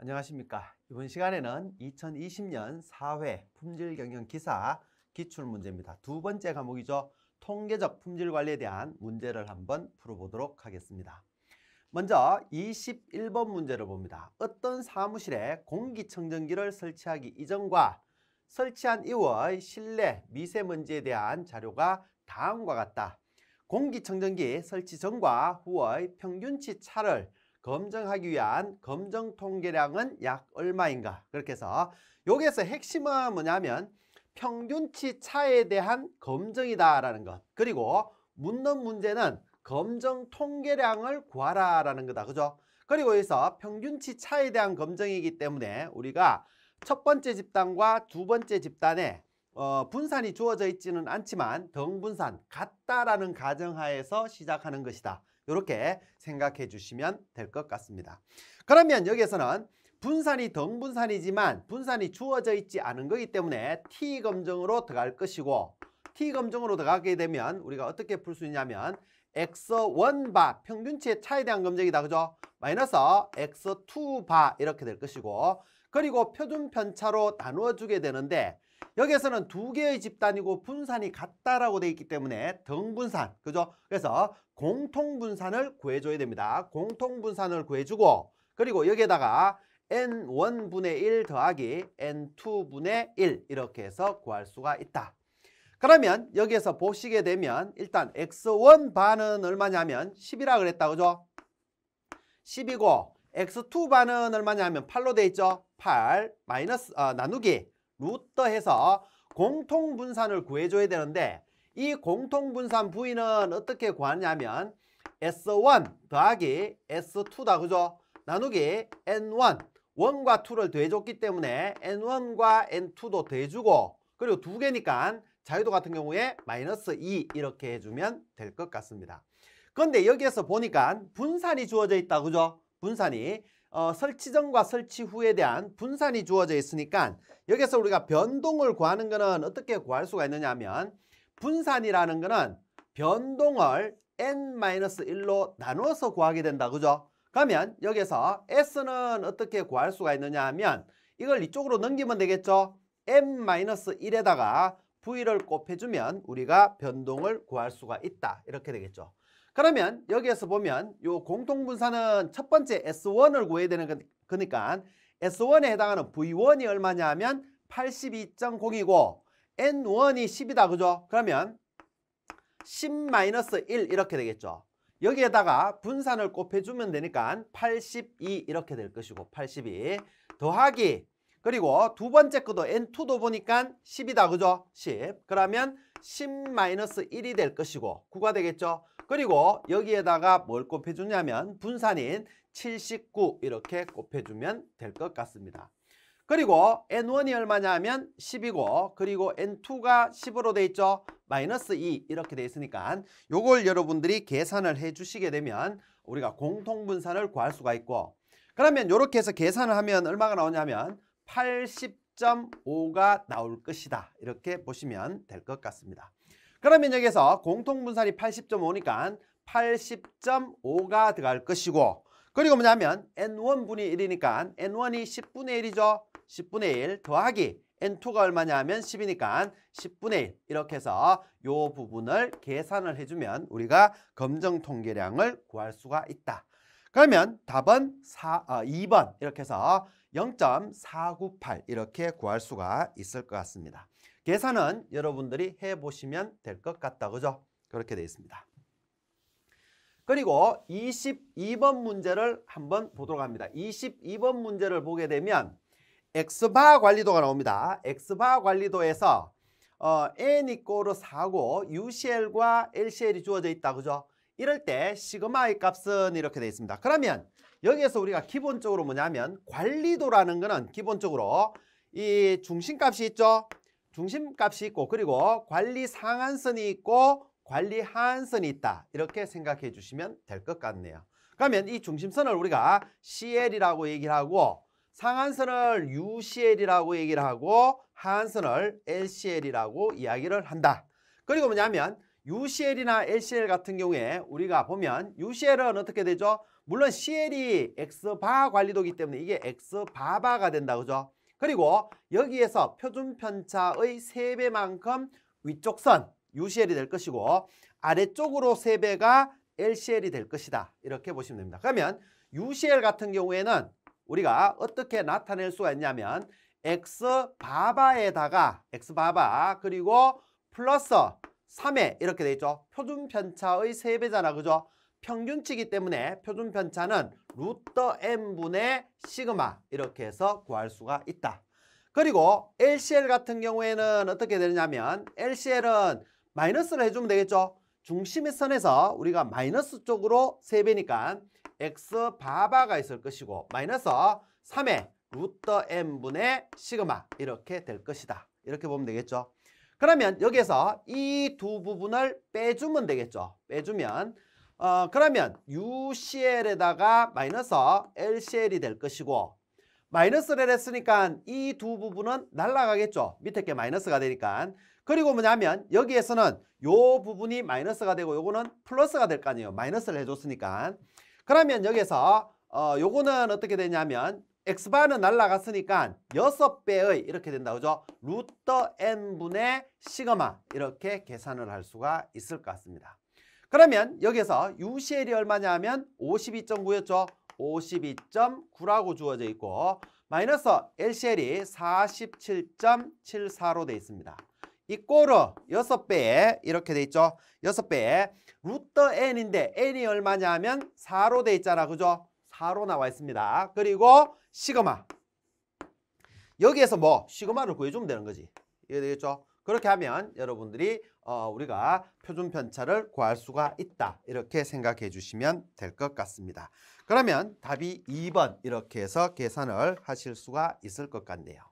안녕하십니까. 이번 시간에는 2020년 사회 품질 경영 기사 기출 문제입니다. 두 번째 과목이죠. 통계적 품질 관리에 대한 문제를 한번 풀어보도록 하겠습니다. 먼저 21번 문제를 봅니다. 어떤 사무실에 공기청정기를 설치하기 이전과 설치한 이후의 실내 미세먼지에 대한 자료가 다음과 같다. 공기청정기 설치 전과 후의 평균치 차를 검증하기 위한 검증 통계량은 약 얼마인가 그렇게 해서 여기에서 핵심은 뭐냐면 평균치 차에 대한 검증이다라는 것 그리고 묻는 문제는 검증 통계량을 구하라라는 거다 그죠? 그리고 여기서 평균치 차에 대한 검증이기 때문에 우리가 첫 번째 집단과 두 번째 집단에 어, 분산이 주어져 있지는 않지만 등분산 같다라는 가정하에서 시작하는 것이다. 이렇게 생각해 주시면 될 것 같습니다. 그러면 여기에서는 분산이 덩분산이지만 분산이 주어져 있지 않은 거기 때문에 T검정으로 들어갈 것이고 T검정으로 들어가게 되면 우리가 어떻게 풀 수 있냐면 X1바 평균치의 차에 대한 검정이다. 그죠? 마이너스 X2바 이렇게 될 것이고 그리고 표준 편차로 나누어 주게 되는데 여기에서는 두 개의 집단이고 분산이 같다라고 돼 있기 때문에 등분산 그죠? 그래서 공통분산을 구해줘야 됩니다. 공통분산을 구해주고 그리고 여기에다가 n1분의 1 더하기 n2분의 1 이렇게 해서 구할 수가 있다. 그러면 여기에서 보시게 되면 일단 x1 반은 얼마냐면 10이라 그랬다 그죠? 10이고 x2 반은 얼마냐면 8로 돼 있죠? 8 마이너스 어, 나누기 루터 해서 공통분산을 구해줘야 되는데 이 공통분산 부위는 어떻게 구하냐면 S1 더하기 S2다 그죠? 나누기 N1 1과 2를 더해줬기 때문에 N1과 N2도 더해주고 그리고 두 개니까 자유도 같은 경우에 마이너스 2 이렇게 해주면 될 것 같습니다. 그런데 여기에서 보니까 분산이 주어져 있다 그죠? 분산이 어, 설치 전과 설치 후에 대한 분산이 주어져 있으니까 여기서 우리가 변동을 구하는 것은 어떻게 구할 수가 있느냐 하면 분산이라는 거는 변동을 n-1로 나눠서 구하게 된다. 그죠? 그러면 여기서 s는 어떻게 구할 수가 있느냐 하면 이걸 이쪽으로 넘기면 되겠죠? n-1에다가 v를 곱해주면 우리가 변동을 구할 수가 있다. 이렇게 되겠죠. 그러면 여기에서 보면 이 공통분산은 첫 번째 S1을 구해야 되는 거니까 그니까 S1에 해당하는 V1이 얼마냐 하면 82.0이고 N1이 10이다 그죠? 그러면 10-1 마이너스 이렇게 되겠죠. 여기에다가 분산을 곱해주면 되니까 82 이렇게 될 것이고 82 더하기 그리고 두 번째 거도 N2도 보니까 10이다 그죠? 10 그러면 10-1이 마이너스 될 것이고 9가 되겠죠? 그리고 여기에다가 뭘 곱해주냐면 분산인 79 이렇게 곱해주면 될 것 같습니다. 그리고 N1이 얼마냐 하면 10이고 그리고 N2가 10으로 돼 있죠. 마이너스 2 이렇게 돼 있으니까 요걸 여러분들이 계산을 해 주시게 되면 우리가 공통분산을 구할 수가 있고 그러면 이렇게 해서 계산을 하면 얼마가 나오냐면 80.5가 나올 것이다. 이렇게 보시면 될 것 같습니다. 그러면 여기서 공통분산이 80.5니까 80.5가 들어갈 것이고 그리고 뭐냐면 N1분의 1이니까 N1이 10분의 1이죠. 10분의 1 더하기 N2가 얼마냐 하면 10이니까 10분의 1 이렇게 해서 이 부분을 계산을 해주면 우리가 검정 통계량을 구할 수가 있다. 그러면 답은 4, 어, 2번 이렇게 해서 0.498 이렇게 구할 수가 있을 것 같습니다. 계산은 여러분들이 해보시면 될 것 같다. 그죠? 그렇게 되어 있습니다. 그리고 22번 문제를 한번 보도록 합니다. 22번 문제를 보게 되면 X바 관리도가 나옵니다. X바 관리도에서 어, N 이꼬로 4고 UCL과 LCL이 주어져 있다. 그죠? 이럴 때 시그마의 값은 이렇게 되어 있습니다. 그러면 여기에서 우리가 기본적으로 뭐냐면 관리도라는 거는 기본적으로 이 중심값이 있죠. 중심값이 있고 그리고 관리 상한선이 있고 관리 하한선이 있다. 이렇게 생각해 주시면 될 것 같네요. 그러면 이 중심선을 우리가 CL이라고 얘기를 하고 상한선을 UCL이라고 얘기를 하고 하한선을 LCL이라고 이야기를 한다. 그리고 뭐냐면 UCL이나 LCL 같은 경우에 우리가 보면 UCL은 어떻게 되죠? 물론 CL이 X바 관리도기 때문에 이게 X바바가 된다. 그죠? 그리고 여기에서 표준 편차의 세배만큼 위쪽 선 UCL이 될 것이고 아래쪽으로 세배가 LCL이 될 것이다. 이렇게 보시면 됩니다. 그러면 UCL 같은 경우에는 우리가 어떻게 나타낼 수가 있냐면 x 바바에다가 x 바바 그리고 플러스 3에 이렇게 돼 있죠. 표준 편차의 세배잖아 그죠? 평균치기 때문에 표준 편차는 루터 n분의 시그마 이렇게 해서 구할 수가 있다. 그리고 LCL 같은 경우에는 어떻게 되느냐면 LCL은 마이너스를 해주면 되겠죠. 중심의 선에서 우리가 마이너스 쪽으로 세배니까 x 바바가 있을 것이고 마이너스 3의 루터 n분의 시그마 이렇게 될 것이다. 이렇게 보면 되겠죠. 그러면 여기에서 이 두 부분을 빼주면 되겠죠. 빼주면 어, 그러면 UCL에다가 마이너스 LCL이 될 것이고 마이너스를 했으니까 이 두 부분은 날라가겠죠. 밑에 게 마이너스가 되니까. 그리고 뭐냐면 여기에서는 요 부분이 마이너스가 되고 요거는 플러스가 될 거 아니에요. 마이너스를 해줬으니까. 그러면 여기서 어, 요거는 어떻게 되냐면 x바는 날라갔으니까 여섯 배의 이렇게 된다. 그죠? 루터 n분의 시그마 이렇게 계산을 할 수가 있을 것 같습니다. 그러면 여기서 UCL이 얼마냐 하면 52.9였죠. 52.9라고 주어져 있고 마이너스 LCL이 47.74로 되어 있습니다. 이꼬르 여섯 배에 이렇게 돼 있죠. 여섯 배에 루터 n인데 n이 얼마냐 하면 4로 돼 있잖아. 그죠? 4로 나와 있습니다. 그리고 시그마. 여기에서 뭐 시그마를 구해주면 되는 거지. 이해 되겠죠? 그렇게 하면 여러분들이 어, 우리가 표준 편차를 구할 수가 있다. 이렇게 생각해 주시면 될 것 같습니다. 그러면 답이 2번 이렇게 해서 계산을 하실 수가 있을 것 같네요.